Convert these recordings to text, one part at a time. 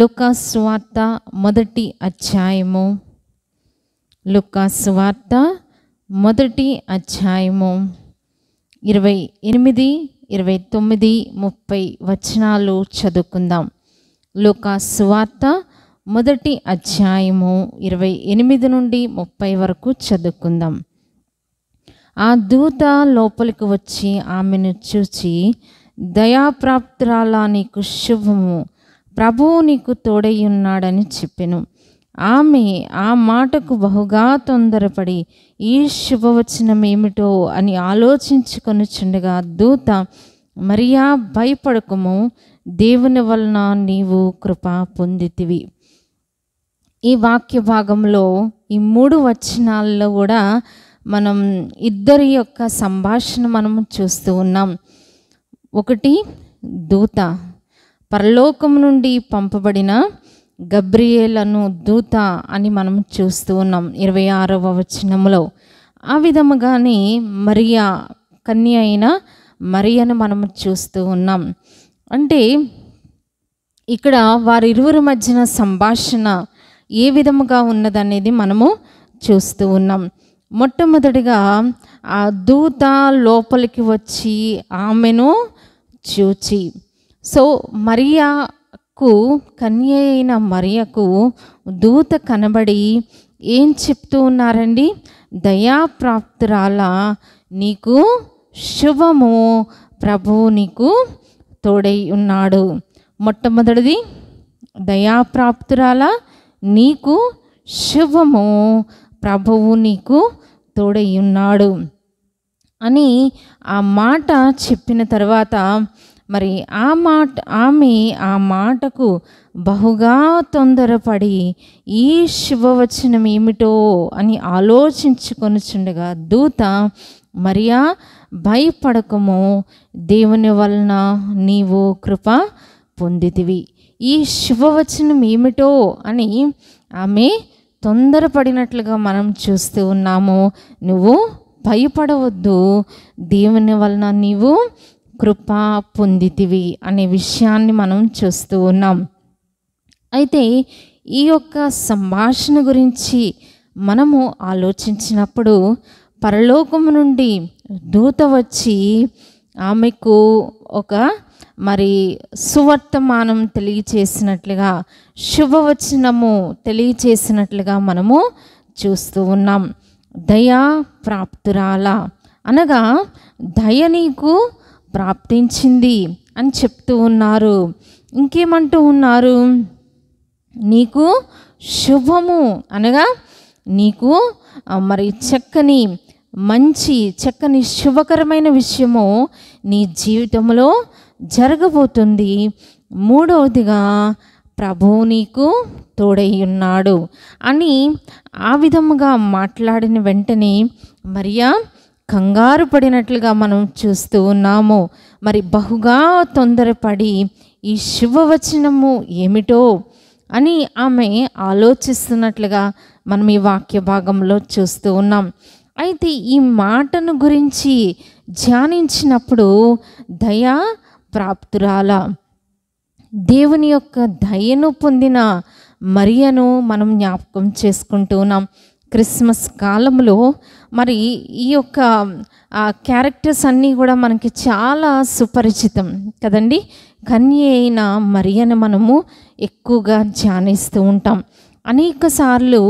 లుకాస్వార్త మొదటి అధ్యాయము లుకాస్వార్త మొదటి అధ్యాయము ఇరవై ఎనిమిది ఇరవై తొమ్మిది ముప్పై వచనాలు చదువుకుందాం లుకాస్వార్త మొదటి అధ్యాయము ఇరవై ఎనిమిది నుండి ముప్పై వరకు చదువుకుందాం ఆ దూత లోపలికి వచ్చి ఆమెను చూచి దయాప్రాప్తురాలా నీకు శుభము ప్రభువు నీకు తోడై ఉన్నాడని చెప్పెను ఆమె ఆ మాటకు బహుగా తొందరపడి ఈ శుభవచనం ఏమిటో అని ఆలోచించుకొని చుండగా దూత మరియా భయపడకము దేవుని వలన నీవు కృప పొందితివి ఈ వాక్య భాగంలో ఈ మూడు వచనాల్లో కూడా మనం ఇద్దరి యొక్క సంభాషణ మనం చూస్తూ ఉన్నాం ఒకటి దూత పరలోకం నుండి పంపబడిన గబ్రియేలను దూత అని మనం చూస్తూ ఉన్నాం ఇరవై ఆరవ వచనములో ఆ విధముగానే మరియా కన్య అయిన మరియను మనం చూస్తూ ఉన్నాం అంటే ఇక్కడ వారిరువురి మధ్యన సంభాషణ ఏ విధముగా ఉన్నదనేది మనము చూస్తూ ఉన్నాం మొట్టమొదటిగా ఆ దూత లోపలికి వచ్చి ఆమెను చూచి సో మరియాకు కన్య అయిన మరియకు దూత కనబడి ఏం చెప్తూ ఉన్నారండి దయాప్రాప్తురాల నీకు శుభము ప్రభువు నీకు తోడై ఉన్నాడు మొట్టమొదటిది దయాప్రాప్తురాల నీకు శుభము ప్రభువు నీకు తోడై ఉన్నాడు అని ఆ మాట చెప్పిన తర్వాత మరి ఆ మాట ఆమె ఆ మాటకు బహుగా తొందరపడి ఈ శుభవచనం ఏమిటో అని ఆలోచించుకొనుచుండగా దూత మరియా భయపడకము దేవుని వలన నీవు కృప పొందితివి ఈ శుభవచనం ఏమిటో అని ఆమె తొందరపడినట్లుగా మనం చూస్తూ ఉన్నాము నువ్వు భయపడవద్దు దేవుని వలన నీవు కృప పొందితివి అనే విషయాన్ని మనం చూస్తూ ఉన్నాం అయితే ఈ యొక్క సంభాషణ గురించి మనము ఆలోచించినప్పుడు పరలోకము నుండి దూత వచ్చి ఆమెకు ఒక మరి సువర్తమానం తెలియచేసినట్లుగా శుభవచనము తెలియచేసినట్లుగా మనము చూస్తూ ఉన్నాం దయా ప్రాప్తురాల అనగా దయ నీకు ప్రాప్తించింది అని చెప్తూ ఉన్నారు ఇంకేమంటూ ఉన్నారు నీకు శుభము అనగా నీకు మరి చక్కని మంచి చక్కని శుభకరమైన విషయము నీ జీవితంలో జరగబోతుంది మూడవదిగా ప్రభువు నీకు తోడై ఉన్నాడు అని ఆ విధముగా మాట్లాడిన వెంటనే మరియా కంగారు పడినట్లుగా మనం చూస్తూ ఉన్నాము మరి బహుగా తొందరపడి ఈ శుభవచనము ఏమిటో అని ఆమె ఆలోచిస్తున్నట్లుగా మనం ఈ వాక్య భాగంలో చూస్తూ ఉన్నాం అయితే ఈ మాటను గురించి ధ్యానించినప్పుడు దయా ప్రాప్తురాల దేవుని యొక్క దయను పొందిన మరియను మనం జ్ఞాపకం చేసుకుంటూ ఉన్నాం క్రిస్మస్ కాలంలో మరి ఈ యొక్క క్యారెక్టర్స్ అన్నీ కూడా మనకి చాలా సుపరిచితం కదండి కన్య అయిన మరియను మనము ఎక్కువగా ధ్యానిస్తూ ఉంటాం అనేక సార్లు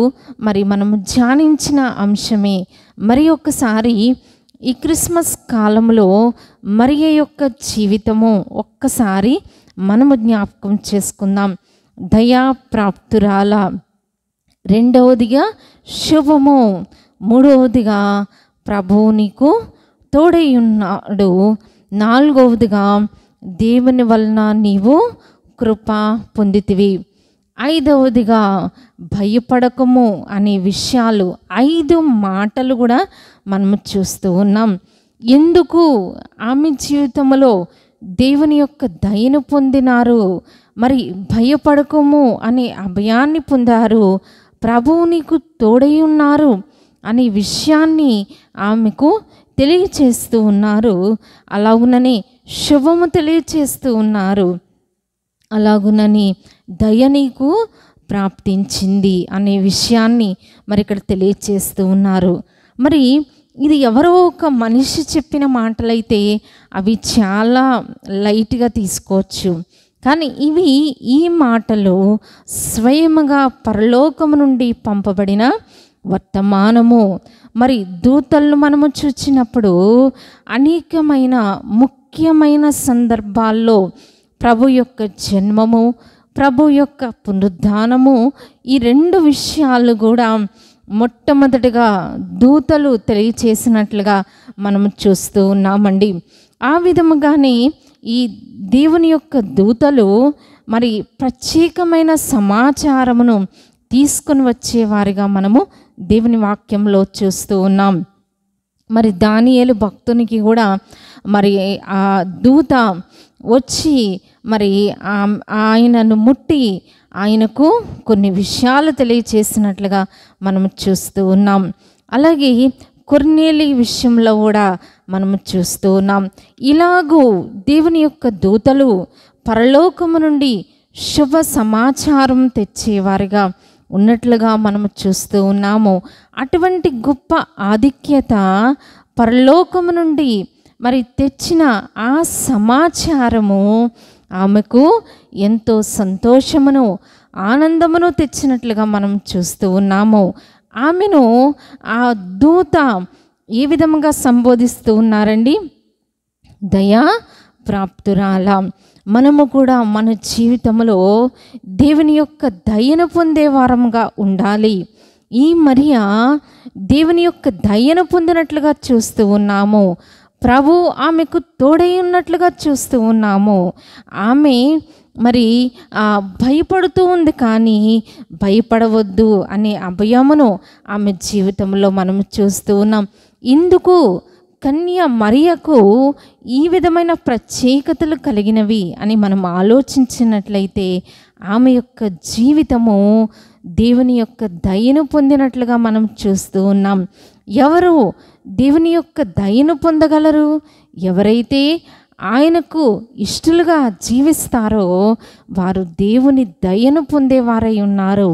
మరి మనము ధ్యానించిన అంశమే మరి ఒక్కసారి ఈ క్రిస్మస్ కాలంలో మరియ యొక్క జీవితము ఒక్కసారి మనము జ్ఞాపకం చేసుకుందాం దయా ప్రాప్తురాల రెండవదిగా శుభము మూడవదిగా ప్రభువు నీకు తోడై ఉన్నాడు నాలుగవదిగా దేవుని వలన నీవు కృప పొందితివి ఐదవదిగా భయపడకము అనే విషయాలు ఐదు మాటలు కూడా మనము చూస్తూ ఉన్నాం ఎందుకు ఆమె జీవితంలో దేవుని యొక్క దయను పొందినారు మరి భయపడకము అనే అభయాన్ని పొందారు ప్రభువు నీకు తోడై ఉన్నారు అనే విషయాన్ని ఆమెకు తెలియచేస్తూ ఉన్నారు అలాగునని శుభము తెలియచేస్తూ ఉన్నారు అలాగునని దయ నీకు ప్రాప్తించింది అనే విషయాన్ని మరి ఇక్కడ తెలియచేస్తూ ఉన్నారు మరి ఇది ఎవరో ఒక మనిషి చెప్పిన మాటలైతే అవి చాలా లైట్గా తీసుకోవచ్చు కానీ ఇవి ఈ మాటలు స్వయముగా పరలోకము నుండి పంపబడిన వర్తమానము మరి దూతలను మనము చూచినప్పుడు అనేకమైన ముఖ్యమైన సందర్భాల్లో ప్రభు యొక్క జన్మము ప్రభు యొక్క పునరుద్ధానము ఈ రెండు విషయాలు కూడా మొట్టమొదటిగా దూతలు తెలియచేసినట్లుగా మనం చూస్తూ ఉన్నామండి ఆ విధముగానే ఈ దేవుని యొక్క దూతలు మరి ప్రత్యేకమైన సమాచారమును తీసుకొని వచ్చేవారిగా మనము దేవుని వాక్యంలో చూస్తూ ఉన్నాం మరి దానియలు భక్తునికి కూడా మరి ఆ దూత వచ్చి మరి ఆయనను ముట్టి ఆయనకు కొన్ని విషయాలు తెలియచేసినట్లుగా మనం చూస్తూ ఉన్నాం అలాగే కొన్నేళ్ళ విషయంలో కూడా మనము చూస్తూ ఉన్నాం ఇలాగూ దేవుని యొక్క దూతలు పరలోకము నుండి శుభ సమాచారం తెచ్చేవారిగా ఉన్నట్లుగా మనము చూస్తూ ఉన్నాము అటువంటి గొప్ప ఆధిక్యత పరలోకము నుండి మరి తెచ్చిన ఆ సమాచారము ఆమెకు ఎంతో సంతోషమును ఆనందమును తెచ్చినట్లుగా మనం చూస్తూ ఉన్నాము ఆమెను ఆ దూత ఏ విధముగా సంబోధిస్తూ ఉన్నారండి దయా ప్రాప్తురాల మనము కూడా మన జీవితంలో దేవుని యొక్క దయను పొందే వారముగా ఉండాలి ఈ మరియా దేవుని యొక్క దయను పొందినట్లుగా చూస్తూ ఉన్నాము ప్రభు ఆమెకు తోడై ఉన్నట్లుగా చూస్తూ ఉన్నాము ఆమె మరి భయపడుతూ ఉంది కానీ భయపడవద్దు అనే అభయమును ఆమె జీవితంలో మనం చూస్తూ ఉన్నాం ఇందుకు కన్య మరియకు ఈ విధమైన ప్రత్యేకతలు కలిగినవి అని మనం ఆలోచించినట్లయితే ఆమె యొక్క జీవితము దేవుని యొక్క దయను పొందినట్లుగా మనం చూస్తూ ఉన్నాం ఎవరు దేవుని యొక్క దయను పొందగలరు ఎవరైతే ఆయనకు ఇష్టలుగా జీవిస్తారో వారు దేవుని దయను పొందేవారై ఉన్నారు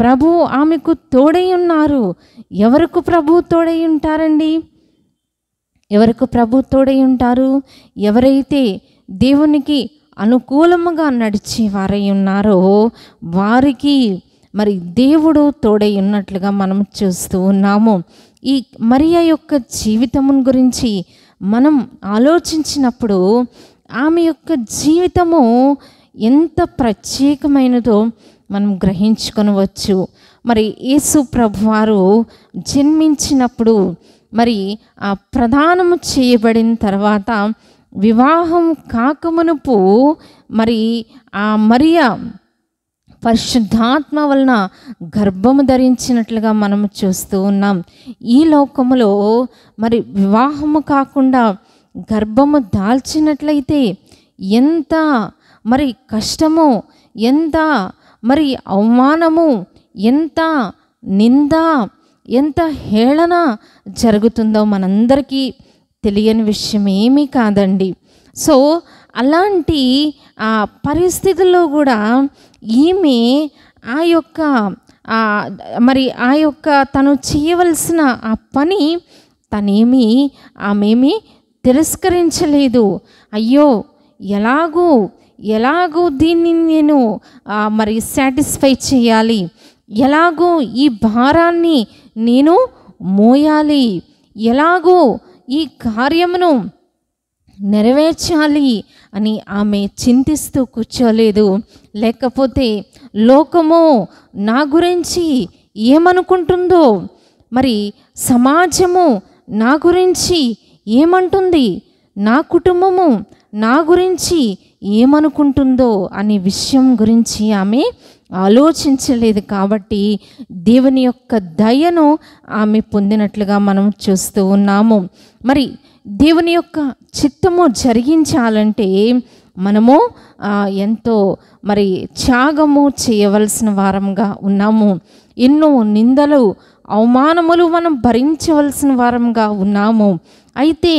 ప్రభు ఆమెకు తోడై ఉన్నారు ఎవరికు ప్రభు తోడై ఉంటారండి ఎవరికి ప్రభు తోడై ఉంటారు ఎవరైతే దేవునికి అనుకూలముగా నడిచే వారై ఉన్నారో వారికి మరి దేవుడు తోడై ఉన్నట్లుగా మనం చూస్తూ ఉన్నాము ఈ మరియ యొక్క జీవితము గురించి మనం ఆలోచించినప్పుడు ఆమె యొక్క జీవితము ఎంత ప్రత్యేకమైనదో మనం గ్రహించుకొనవచ్చు మరి యేసు ప్రభువారు జన్మించినప్పుడు మరి ఆ ప్రధానము చేయబడిన తర్వాత వివాహం కాకమునుపు మరి ఆ మరియ పరిశుద్ధాత్మ వలన గర్భము ధరించినట్లుగా మనం చూస్తూ ఉన్నాం ఈ లోకములో మరి వివాహము కాకుండా గర్భము దాల్చినట్లయితే ఎంత మరి కష్టమో ఎంత మరి అవమానము ఎంత నింద ఎంత హేళన జరుగుతుందో మనందరికీ తెలియని విషయం ఏమీ కాదండి సో అలాంటి ఆ పరిస్థితుల్లో కూడా ఈమె ఆ యొక్క మరి ఆ యొక్క తను చేయవలసిన ఆ పని తనేమి ఆమెమి తిరస్కరించలేదు అయ్యో ఎలాగూ ఎలాగూ దీన్ని నేను మరి సాటిస్ఫై చేయాలి ఎలాగో ఈ భారాన్ని నేను మోయాలి ఎలాగో ఈ కార్యమును నెరవేర్చాలి అని ఆమె చింతిస్తూ కూర్చోలేదు లేకపోతే లోకము నా గురించి ఏమనుకుంటుందో మరి సమాజము నా గురించి ఏమంటుంది నా కుటుంబము నా గురించి ఏమనుకుంటుందో అనే విషయం గురించి ఆమె ఆలోచించలేదు కాబట్టి దేవుని యొక్క దయను ఆమె పొందినట్లుగా మనం చూస్తూ ఉన్నాము మరి దేవుని యొక్క చిత్తము జరిగించాలంటే మనము ఎంతో మరి త్యాగము చేయవలసిన వారంగా ఉన్నాము ఎన్నో నిందలు అవమానములు మనం భరించవలసిన వారంగా ఉన్నాము అయితే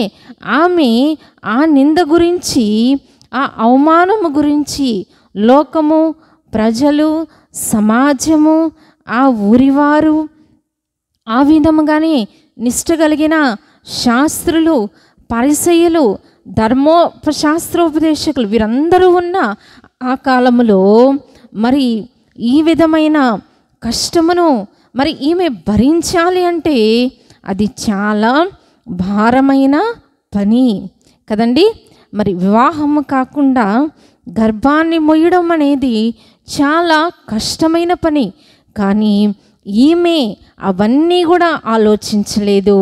ఆమె ఆ నింద గురించి ఆ అవమానము గురించి లోకము ప్రజలు సమాజము ఆ ఊరివారు ఆ విధముగానే నిష్ట కలిగిన శాస్త్రులు పరిసయులు ధర్మో శాస్త్రోపదేశకులు వీరందరూ ఉన్న ఆ కాలములో మరి ఈ విధమైన కష్టమును మరి ఈమె భరించాలి అంటే అది చాలా భారమైన పని కదండి మరి వివాహము కాకుండా గర్భాన్ని మొయ్యడం అనేది చాలా కష్టమైన పని కానీ ఈమె అవన్నీ కూడా ఆలోచించలేదు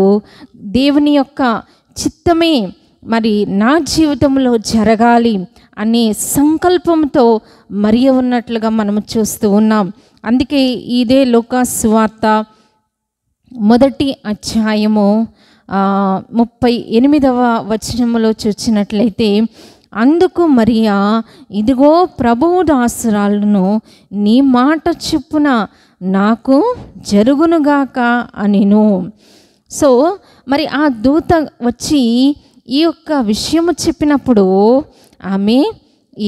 దేవుని యొక్క చిత్తమే మరి నా జీవితంలో జరగాలి అనే సంకల్పంతో మరియ ఉన్నట్లుగా మనం చూస్తూ ఉన్నాం అందుకే ఇదే లోకాసువార్త మొదటి అధ్యాయము ముప్పై ఎనిమిదవ వచనంలో చూచినట్లయితే అందుకు మరియా ఇదిగో ప్రభువు దాసురాలను నీ మాట చెప్పున నాకు జరుగునుగాక అనిను సో మరి ఆ దూత వచ్చి ఈ యొక్క విషయము చెప్పినప్పుడు ఆమె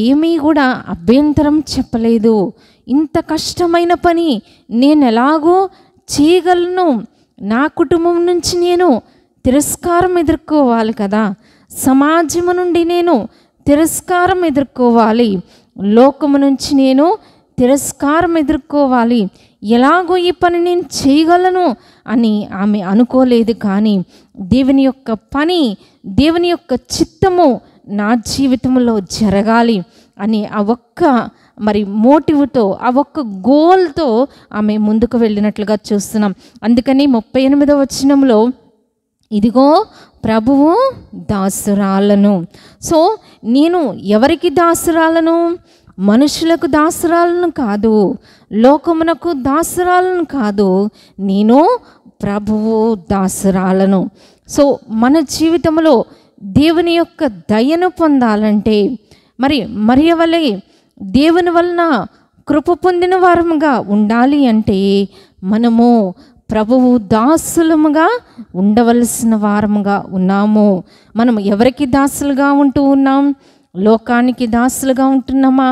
ఏమీ కూడా అభ్యంతరం చెప్పలేదు ఇంత కష్టమైన పని నేను ఎలాగో చేయగలను నా కుటుంబం నుంచి నేను తిరస్కారం ఎదుర్కోవాలి కదా సమాజము నుండి నేను తిరస్కారం ఎదుర్కోవాలి లోకము నుంచి నేను తిరస్కారం ఎదుర్కోవాలి ఎలాగో ఈ పని నేను చేయగలను అని ఆమె అనుకోలేదు కానీ దేవుని యొక్క పని దేవుని యొక్క చిత్తము నా జీవితంలో జరగాలి అని ఆ ఒక్క మరి మోటివ్తో ఆ ఒక్క గోల్తో ఆమె ముందుకు వెళ్ళినట్లుగా చూస్తున్నాం అందుకని ముప్పై ఎనిమిదో వచ్చినంలో ఇదిగో ప్రభువు దాసురాలను సో నేను ఎవరికి దాసురాలను మనుషులకు దాసురాలను కాదు లోకమునకు దాసురాలను కాదు నేను ప్రభువు దాసురాలను సో మన జీవితంలో దేవుని యొక్క దయను పొందాలంటే మరి మరి వలె దేవుని వలన కృప పొందిన వారముగా ఉండాలి అంటే మనము ప్రభువు దాసులముగా ఉండవలసిన వారముగా ఉన్నాము మనం ఎవరికి దాసులుగా ఉంటూ ఉన్నాం లోకానికి దాసులుగా ఉంటున్నామా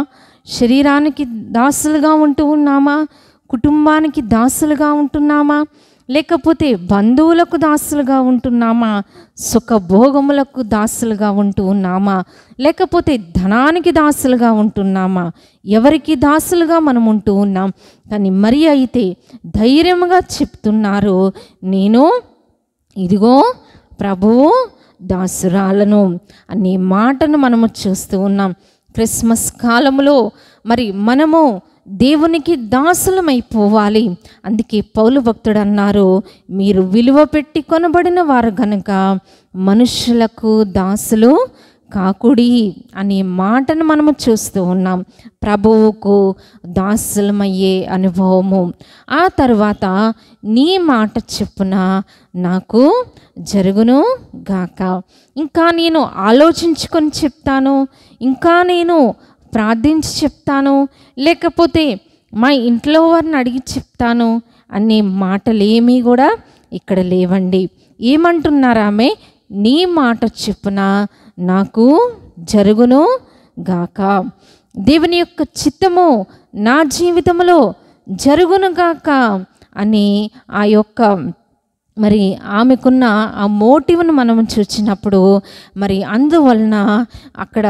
శరీరానికి దాసులుగా ఉంటూ ఉన్నామా కుటుంబానికి దాసులుగా ఉంటున్నామా లేకపోతే బంధువులకు దాసులుగా ఉంటున్నామా సుఖభోగములకు దాసులుగా ఉంటూ ఉన్నామా లేకపోతే ధనానికి దాసులుగా ఉంటున్నామా ఎవరికి దాసులుగా మనం ఉంటూ ఉన్నాం కానీ మరి అయితే ధైర్యంగా చెప్తున్నారు నేను ఇదిగో ప్రభువు దాసురాలను అనే మాటను మనము చూస్తూ ఉన్నాం క్రిస్మస్ కాలంలో మరి మనము దేవునికి దాసులమైపోవాలి అందుకే పౌలు భక్తుడు అన్నారు మీరు విలువ పెట్టి కొనబడిన వారు కనుక మనుషులకు దాసులు కాకుడి అనే మాటను మనము చూస్తూ ఉన్నాం ప్రభువుకు దాసులమయ్యే అనుభవము ఆ తర్వాత నీ మాట చెప్పున నాకు జరుగును గాక ఇంకా నేను ఆలోచించుకొని చెప్తాను ఇంకా నేను ప్రార్థించి చెప్తాను లేకపోతే మా ఇంట్లో వారిని అడిగి చెప్తాను అనే మాటలేమీ కూడా ఇక్కడ లేవండి ఏమంటున్నారు ఆమె నీ మాట చెప్పున నాకు జరుగును గాక దేవుని యొక్క చిత్తము నా జీవితంలో జరుగును గాక అని ఆ యొక్క మరి ఆమెకున్న ఆ మోటివ్ను మనం చూచినప్పుడు మరి అందువలన అక్కడ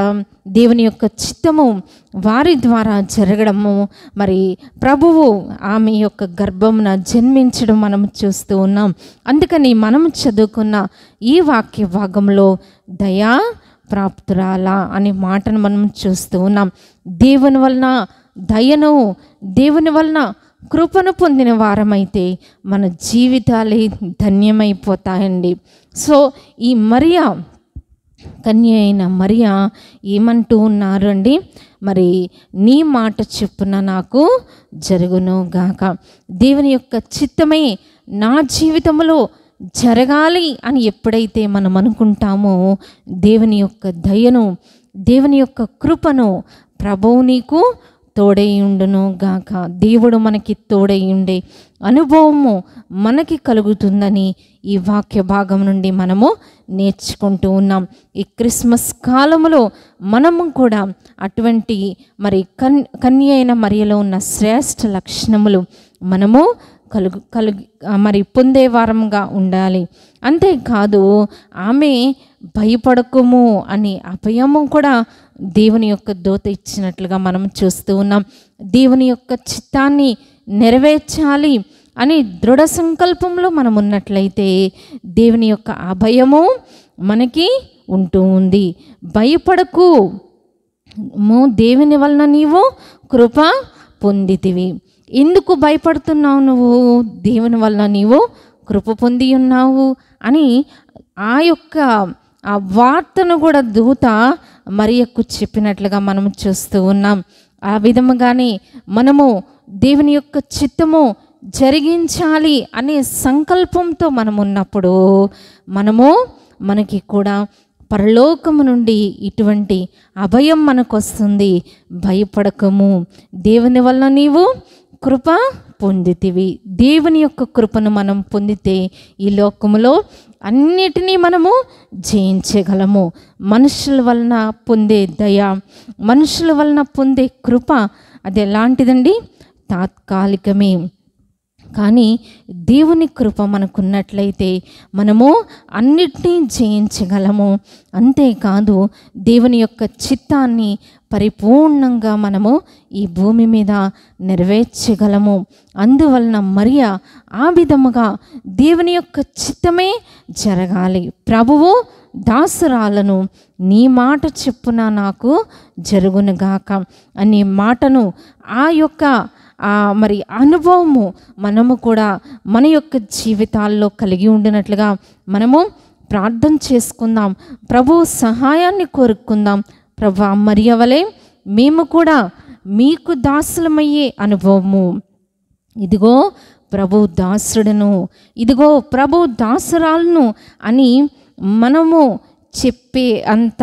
దేవుని యొక్క చిత్తము వారి ద్వారా జరగడము మరి ప్రభువు ఆమె యొక్క గర్భమున జన్మించడం మనం చూస్తూ ఉన్నాం అందుకని మనం చదువుకున్న ఈ వాక్య భాగంలో దయా ప్రాప్తురాలా అనే మాటను మనం చూస్తూ ఉన్నాం దేవుని వలన దయను దేవుని వలన కృపను పొందిన వారమైతే మన జీవితాలే ధన్యమైపోతాయండి సో ఈ మరియా కన్య అయిన మరియా ఏమంటూ ఉన్నారు అండి మరి నీ మాట చెప్పున నాకు జరుగును గాక దేవుని యొక్క చిత్తమే నా జీవితంలో జరగాలి అని ఎప్పుడైతే మనం అనుకుంటామో దేవుని యొక్క దయను దేవుని యొక్క కృపను ప్రభువు నీకు ఉండును గాక దేవుడు మనకి తోడైయుండే అనుభవము మనకి కలుగుతుందని ఈ వాక్య భాగం నుండి మనము నేర్చుకుంటూ ఉన్నాం ఈ క్రిస్మస్ కాలంలో మనము కూడా అటువంటి మరి కన్ కన్య అయిన మరియలో ఉన్న శ్రేష్ఠ లక్షణములు మనము కలుగు కలుగు మరి పొందే వారంగా ఉండాలి అంతేకాదు ఆమె భయపడకుము అని అభయము కూడా దేవుని యొక్క దోత ఇచ్చినట్లుగా మనం చూస్తూ ఉన్నాం దేవుని యొక్క చిత్తాన్ని నెరవేర్చాలి అని దృఢ సంకల్పంలో మనం ఉన్నట్లయితే దేవుని యొక్క అభయము మనకి ఉంటూ ఉంది భయపడకు దేవుని వలన నీవు కృప పొందితివి ఎందుకు భయపడుతున్నావు నువ్వు దేవుని వల్ల నీవు కృప పొంది ఉన్నావు అని ఆ యొక్క ఆ వార్తను కూడా దూత మరియకు చెప్పినట్లుగా మనం చూస్తూ ఉన్నాం ఆ విధముగానే మనము దేవుని యొక్క చిత్తము జరిగించాలి అనే సంకల్పంతో మనం ఉన్నప్పుడు మనము మనకి కూడా పరలోకము నుండి ఇటువంటి అభయం మనకు వస్తుంది భయపడకము దేవుని వల్ల నీవు కృప పొందితివి దేవుని యొక్క కృపను మనం పొందితే ఈ లోకములో అన్నిటినీ మనము జయించగలము మనుషుల వలన పొందే దయ మనుషుల వలన పొందే కృప అది ఎలాంటిదండి తాత్కాలికమే కానీ దేవుని కృప మనకున్నట్లయితే మనము అన్నిటినీ జయించగలము అంతేకాదు దేవుని యొక్క చిత్తాన్ని పరిపూర్ణంగా మనము ఈ భూమి మీద నెరవేర్చగలము అందువలన మరియ ఆ విధముగా దేవుని యొక్క చిత్తమే జరగాలి ప్రభువు దాసురాలను నీ మాట చెప్పున నాకు జరుగునుగాక అనే మాటను ఆ యొక్క మరి అనుభవము మనము కూడా మన యొక్క జీవితాల్లో కలిగి ఉండినట్లుగా మనము ప్రార్థన చేసుకుందాం ప్రభు సహాయాన్ని కోరుకుందాం ప్రభా మరియవలే మేము కూడా మీకు దాసులమయ్యే అనుభవము ఇదిగో ప్రభు దాసుడను ఇదిగో ప్రభు దాసురాలను అని మనము చెప్పే అంత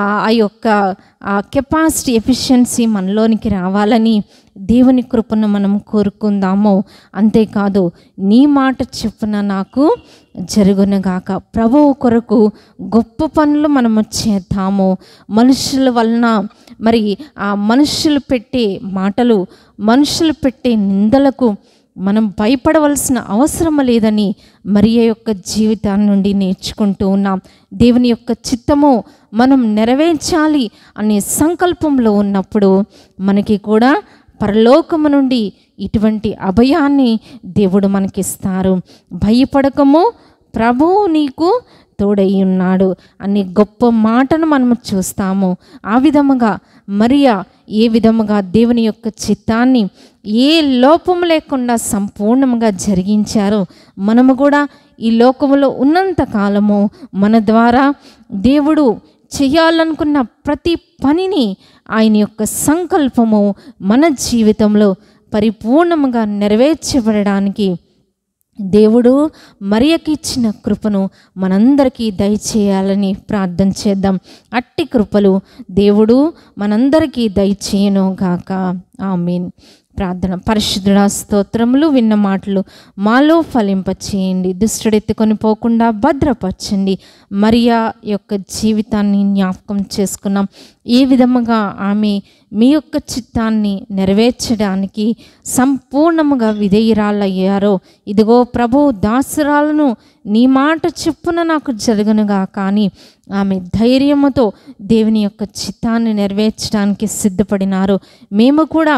ఆ యొక్క కెపాసిటీ ఎఫిషియన్సీ మనలోనికి రావాలని దేవుని కృపను మనం కోరుకుందాము అంతేకాదు నీ మాట చెప్పున నాకు జరుగునగాక ప్రభువు కొరకు గొప్ప పనులు మనము చేద్దాము మనుషుల వలన మరి ఆ మనుషులు పెట్టే మాటలు మనుషులు పెట్టే నిందలకు మనం భయపడవలసిన అవసరం లేదని మరియ యొక్క జీవితాన్ని నుండి నేర్చుకుంటూ ఉన్నాం దేవుని యొక్క చిత్తము మనం నెరవేర్చాలి అనే సంకల్పంలో ఉన్నప్పుడు మనకి కూడా పరలోకము నుండి ఇటువంటి అభయాన్ని దేవుడు మనకిస్తారు భయపడకము ప్రభువు నీకు తోడై ఉన్నాడు అనే గొప్ప మాటను మనము చూస్తాము ఆ విధముగా మరియా ఏ విధముగా దేవుని యొక్క చిత్తాన్ని ఏ లోపము లేకుండా సంపూర్ణంగా జరిగించారో మనము కూడా ఈ లోకములో ఉన్నంత కాలము మన ద్వారా దేవుడు చేయాలనుకున్న ప్రతి పనిని ఆయన యొక్క సంకల్పము మన జీవితంలో పరిపూర్ణంగా నెరవేర్చబడడానికి దేవుడు మరియకిచ్చిన కృపను మనందరికీ దయచేయాలని ప్రార్థన చేద్దాం అట్టి కృపలు దేవుడు మనందరికీ దయచేయను గాక మీన్ ప్రార్థన పరిశుద్ధుడ స్తోత్రములు విన్న మాటలు మాలో ఫలింపచేయండి దుష్టుడెత్తుకొని పోకుండా భద్రపరచండి మరియా యొక్క జీవితాన్ని జ్ఞాపకం చేసుకున్నాం ఏ విధముగా ఆమె మీ యొక్క చిత్తాన్ని నెరవేర్చడానికి సంపూర్ణముగా విధేయురాలయ్యారో ఇదిగో ప్రభు దాసురాలను నీ మాట చెప్పున నాకు జరగనుగా కానీ ఆమె ధైర్యముతో దేవుని యొక్క చిత్తాన్ని నెరవేర్చడానికి సిద్ధపడినారు మేము కూడా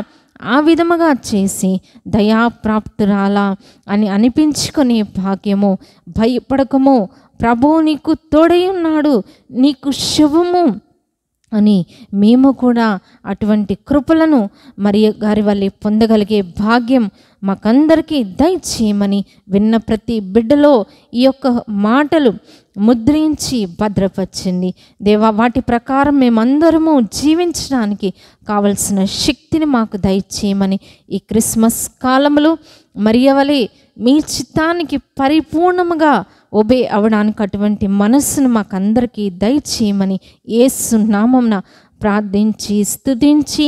ఆ విధముగా చేసి దయాప్రాప్తురాల అని అనిపించుకునే భాగ్యము భయపడకము ప్రభువు నీకు తోడై ఉన్నాడు నీకు శుభము అని మేము కూడా అటువంటి కృపలను మరి గారి వల్ల పొందగలిగే భాగ్యం మాకందరికీ దయచేయమని విన్న ప్రతి బిడ్డలో ఈ యొక్క మాటలు ముద్రించి భద్రపరిచింది దేవా వాటి ప్రకారం మేమందరము జీవించడానికి కావలసిన శక్తిని మాకు దయచేయమని ఈ క్రిస్మస్ కాలంలో మరియవలి మీ చిత్తానికి పరిపూర్ణముగా ఒబే అవడానికి అటువంటి మనస్సును మాకందరికీ దయచేయమని ఏసు నామంన ప్రార్థించి స్థుతించి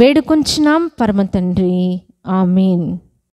వేడుకొంచున్నాం పరమతండ్రి ఆమెన్